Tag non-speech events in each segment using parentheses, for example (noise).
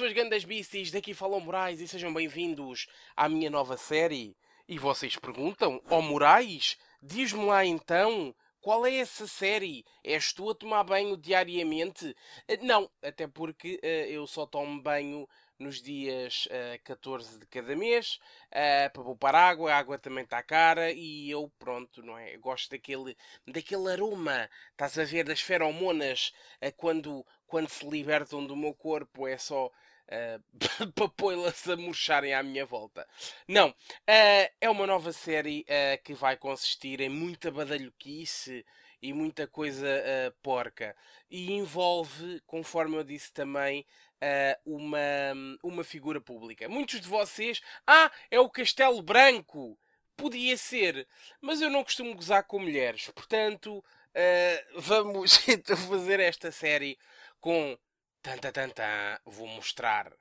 pessoas grandes bicis, daqui falam Moraes e sejam bem-vindos à minha nova série. E vocês perguntam, ó oh, Moraes, diz-me lá então, qual é essa série? És tu a tomar banho diariamente? Eh, não, até porque uh, eu só tomo banho nos dias uh, eh, 14 de cada mês uh, para poupar água, a água também está cara e eu, pronto, não é? Eu gosto daquele, daquele aroma, estás a ver, das feromonas uh, quando, quando se libertam do meu corpo, é só papoilas eh, (laughs) para pô-las a murcharem à minha volta. Não, uh, é uma nova série uh, que vai consistir em muita badalhoquice e muita coisa porca. E envolve, conforme eu disse também, uma, uma figura pública. Muitos de vocês. Ah, é o Castelo Branco! Podia ser, mas eu não costumo gozar com mulheres, portanto. Uh, (laughs) vamos (laughs) então fazer esta série com Tanta, tanta, vou mostrar.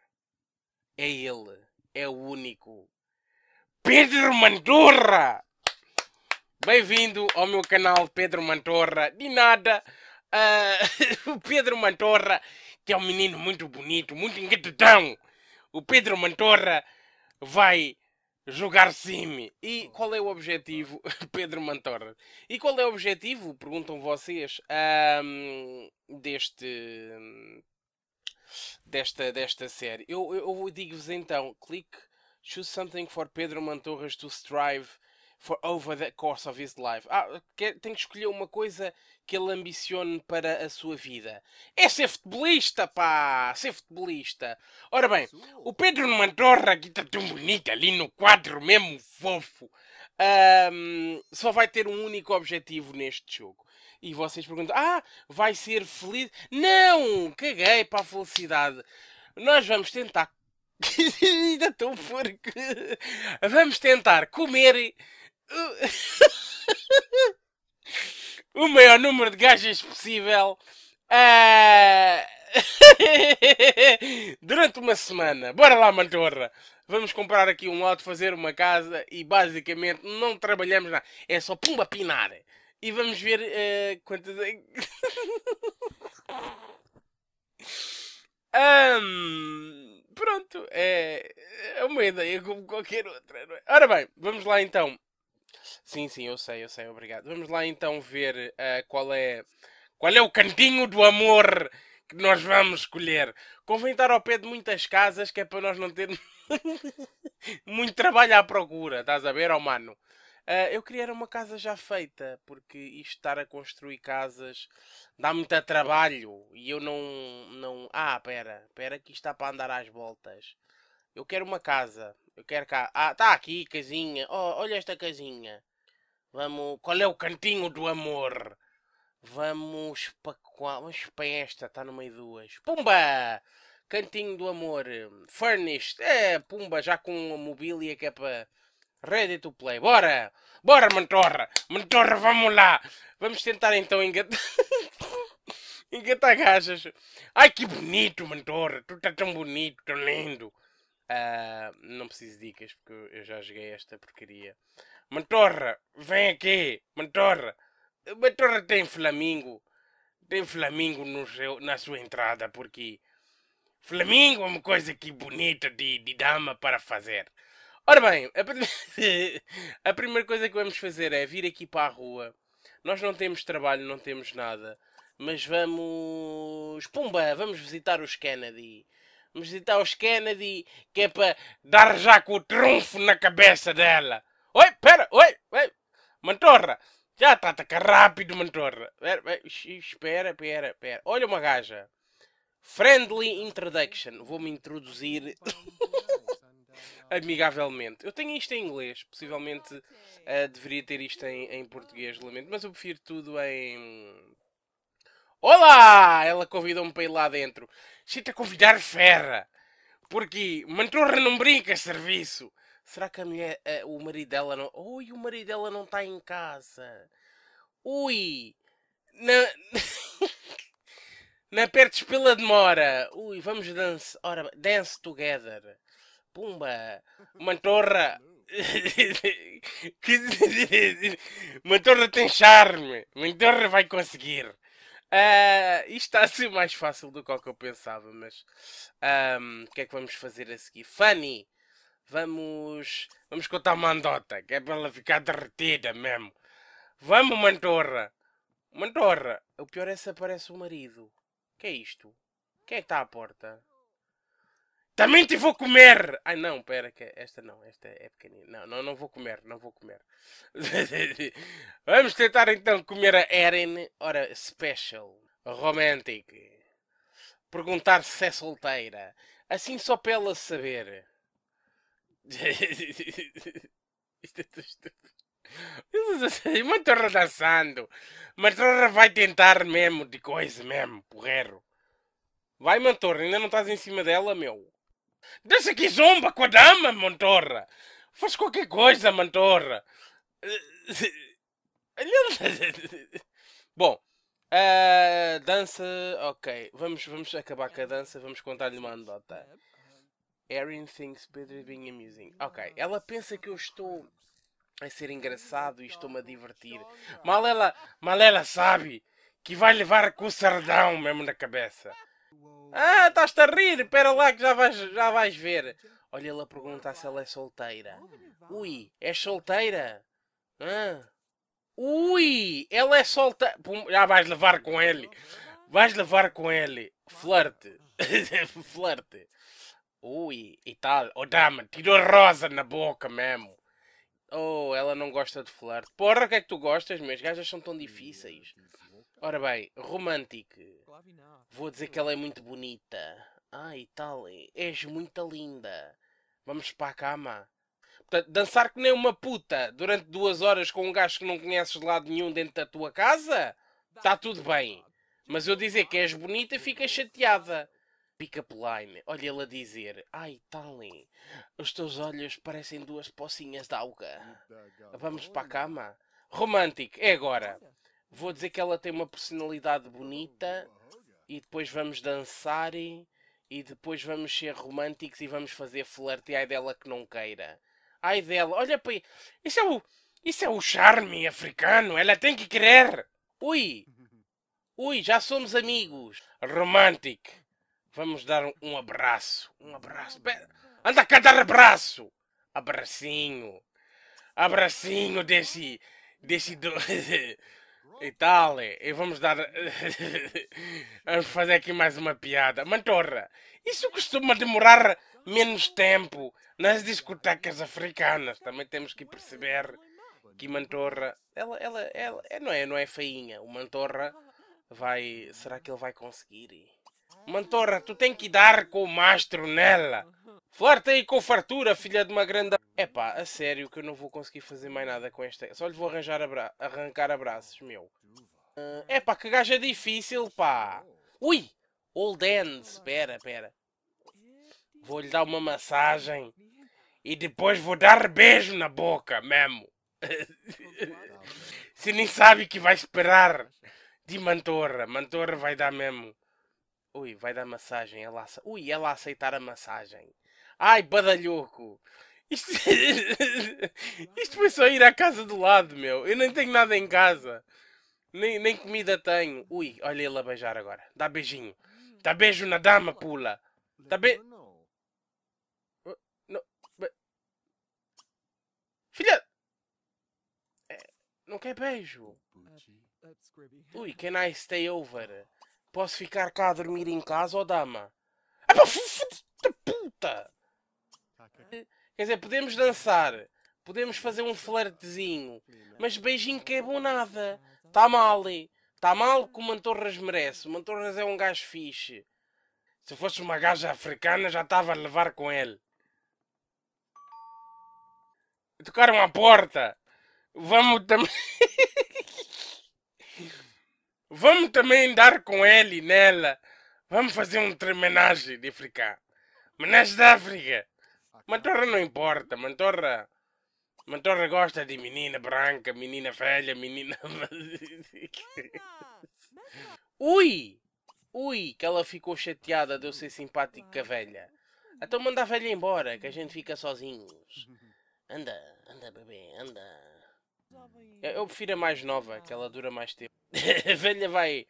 É ele, é o único. Pedro Mantorra. Bem-vindo ao meu canal Pedro Mantorra. De nada, uh, (laughs) o Pedro Mantorra, que é um menino muito bonito, muito engatadão. O Pedro Mantorra vai jogar sim. E qual é o objetivo, (laughs) Pedro Mantorra? E qual é o objetivo, perguntam vocês, um, deste desta, desta série. Eu, eu, eu digo-vos então: clique, choose something for Pedro Mantorras to strive for over the course of his life. Ah, quer, tem que escolher uma coisa que ele ambicione para a sua vida. É ser futebolista, pá! Ser futebolista. Ora bem, o Pedro Mandorra, que está tão bonito ali no quadro, mesmo fofo, um, só vai ter um único objetivo neste jogo. E vocês perguntam: ah, vai ser feliz? Não! Caguei para a felicidade. Nós vamos tentar (laughs) ainda estou porco. Vamos tentar comer (laughs) o maior número de gajas possível uh... (laughs) durante uma semana. Bora lá, Mantorra! Vamos comprar aqui um lote, fazer uma casa e basicamente não trabalhamos nada. É só pumba pinar. E vamos ver uh, quantas. É um, (laughs) pronto, é, é uma ideia como qualquer outra. Não é? Ora bem, vamos lá então. Sim, sim, eu sei, eu sei, obrigado. Vamos lá então ver uh, qual é qual é o cantinho do amor que nós vamos escolher. Convém estar ao pé de muitas casas que é para nós não termos (laughs) muito trabalho à procura, estás a ver, oh mano? Uh, eu queria uma casa já feita, porque isto estar a construir casas dá muito trabalho e eu não. não... Ah, pera, pera que isto está para andar às voltas. Eu quero uma casa. Eu quero cá. Ah, tá aqui, casinha. Oh, olha esta casinha. Vamos. Qual é o cantinho do amor? Vamos para qual? Vamos para esta, está no meio duas. Pumba! Cantinho do amor. Furnished. É, pumba, já com a mobília que é para. Ready to play. Bora! Bora, mentorra! Mentorra, vamos lá! Vamos tentar então engatar. (laughs) engatar gajas. Ai que bonito, mentorra! Tu tá tão bonito, tão lindo! Uh, não preciso de dicas porque eu já joguei esta porcaria. Mantorra, vem aqui, Mantorra. Mantorra tem Flamingo. Tem Flamingo no seu, na sua entrada porque Flamingo é uma coisa que bonita de, de dama para fazer. Ora bem, a, (laughs) a primeira coisa que vamos fazer é vir aqui para a rua. Nós não temos trabalho, não temos nada. Mas vamos. Pumba! Vamos visitar os Kennedy. Vamos visitar os Kennedy, que é para dar já com o trunfo na cabeça dela. Oi, pera, oi, oi, Mantorra. Já tá ataca rápido, Mantorra. Pera, espera, espera Olha uma gaja. Friendly introduction. Vou-me introduzir (laughs) amigavelmente. Eu tenho isto em inglês. Possivelmente uh, deveria ter isto em, em português, lamento. Mas eu prefiro tudo em Olá! Ela convidou-me para ir lá dentro. Sinto a convidar ferra. Porque Manturra não brinca serviço. Será que a mulher, a, eh, o marido dela não... Ui, o marido dela não está em casa. Ui! Na... (laughs) Na pertes pela demora. Ui, vamos dance. Ora, dance together. Pumba! Mantorra! (laughs) (laughs) Mantorra tem charme! Mantorra vai conseguir! Uh, isto está a ser mais fácil do que eu pensava, mas um, o que é que vamos fazer a seguir? Fanny, vamos, vamos contar uma andota, que é para ela ficar derretida mesmo. Vamos, Mantorra! Mantorra! O pior é se aparece o marido. que é isto? Quem é que está à porta? Também te vou comer! Ai não, pera, que esta não, esta é pequenina. Não, não, não vou comer, não vou comer. (laughs) Vamos tentar então comer a Erin. Ora, special, romantic. Perguntar se é solteira. Assim só para ela saber. (laughs) Isto é tão estúpido. (laughs) Mas estou vai tentar mesmo, de coisa mesmo, porreiro. Vai, Mantor, ainda não estás em cima dela, meu. Dança que zomba com a dama, Montorra. Faz qualquer coisa, Montorra. Bom, uh, dança. Ok, vamos, vamos acabar com a dança. Vamos contar-lhe uma anedota. Erin thinks Pedro being amusing. Ok, ela pensa que eu estou a ser engraçado e estou-me a divertir. Mal ela, mal ela sabe que vai levar com o sardão mesmo na cabeça. Ah, estás-te a rir, espera lá que já vais, já vais ver. Olha, ele a perguntar se ela é solteira. Ui, és solteira? Ah. Ui, ela é solteira. Já vais levar com ele. Vais levar com ele. Flerte. (laughs) Flerte. Ui, e tal. Oh, dama, tirou rosa na boca mesmo. Oh, ela não gosta de flerte. Porra, o que é que tu gostas, meus gajas são tão difíceis. Ora bem, romântico Vou dizer que ela é muito bonita. Ai, tal, és muito linda. Vamos para a cama. Portanto, dançar que nem uma puta durante duas horas com um gajo que não conheces de lado nenhum dentro da tua casa? Está tudo bem. Mas eu dizer que és bonita fica chateada. Pick-up line. Olha ela dizer. Ai, Tali, os teus olhos parecem duas pocinhas de alga. Vamos para a cama? Romântico, é agora vou dizer que ela tem uma personalidade bonita e depois vamos dançar e, e depois vamos ser românticos e vamos fazer flerte. Ai dela que não queira. Ai dela, olha para isso é o isso é o charme africano. Ela tem que querer. Ui, ui, já somos amigos. Romântico. Vamos dar um abraço, um abraço. Anda cá dar abraço, abracinho, abracinho desse desse do... (laughs) e então, tal, e vamos dar. (laughs) vamos fazer aqui mais uma piada. Mantorra, isso costuma demorar menos tempo nas discotecas africanas. Também temos que perceber que Mantorra. Ela, ela, ela, é, não é, não é feinha. O Mantorra vai. Será que ele vai conseguir? Mantorra, tu tem que dar com o mastro nela. Flarta aí com fartura, filha de uma grande. Epá, a sério que eu não vou conseguir fazer mais nada com esta. Só lhe vou arranjar abra... arrancar abraços, meu. Uh, epá, que gaja é difícil, pá. Ui! Old Ends. espera. espera. Vou-lhe dar uma massagem. E depois vou dar beijo na boca, mesmo. (laughs) Se nem sabe que vai esperar de Mantorra. Mantorra vai dar mesmo. Ui, vai dar massagem. Ela, ace... Ui, ela aceitar a massagem. Ai, badalhoco. Isto... (laughs) Isto foi só ir à casa do lado, meu. Eu nem tenho nada em casa. Nem, nem comida tenho. Ui, olha ele a beijar agora. Dá beijinho. Dá beijo na dama, pula. Dá beijo... Filha! É, não quer beijo. Ui, can I stay over? Posso ficar cá a dormir em casa, ou oh dama? Ah, puta! Quer dizer, podemos dançar, podemos fazer um flertezinho, mas beijinho que é bom nada. Está mal, está mal que o Mantorras merece. O Mantorras é um gajo fixe. Se fosse uma gaja africana, já estava a levar com ele. Tocaram à porta. Vamos também. (laughs) Vamos também dar com ele nela. Vamos fazer um tremenagem de africano. Menage é da África. Mantorra não importa, Mantorra. Mantorra gosta de menina branca, menina velha, menina. (laughs) Ui! Ui, que ela ficou chateada de eu ser simpático com a velha. Então manda a velha embora, que a gente fica sozinhos. Anda, anda, bebê, anda. Eu prefiro a mais nova, que ela dura mais tempo. (laughs) a velha vai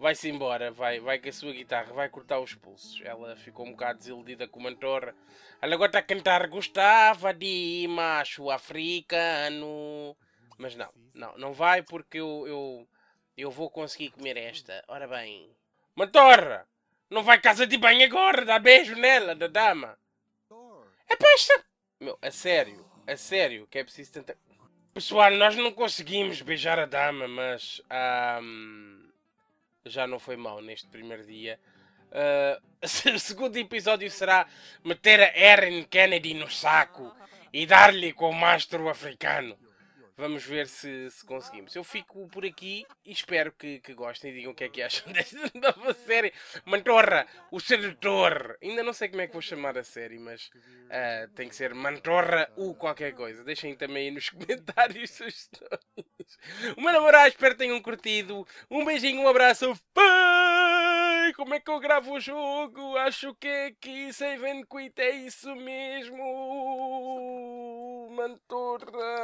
vai-se embora, vai, vai com a sua guitarra, vai cortar os pulsos. Ela ficou um bocado desiludida com o Mantorra. Ela agora está a cantar Gostava de macho africano. Mas não, não, não vai porque eu, eu, eu vou conseguir comer esta. Ora bem. Mantorra, não vai casa de banho agora, dá beijo nela, da dama. É peste! Meu, a sério, a sério, que é preciso tentar... Pessoal, nós não conseguimos beijar a dama, mas... Um já não foi mal neste primeiro dia. Uh, (laughs) o segundo episódio será meter a Erin Kennedy no saco e dar-lhe com o mastro africano. Vamos ver se, se, conseguimos. Eu fico por aqui e espero que, que gostem e digam o que é que acham (laughs) desta nova série. Mantorra, o sedutor. Ainda não sei como é que vou chamar a série, mas uh, tem que ser Mantorra ou qualquer coisa. Deixem também aí nos (laughs) comentários sugestões vocês. O meu namorado, espero que tenham curtido. Um beijinho, um abraço. Pai, como é que eu gravo o jogo? Acho que é aqui, Save and Quit, é isso mesmo. Mantorra.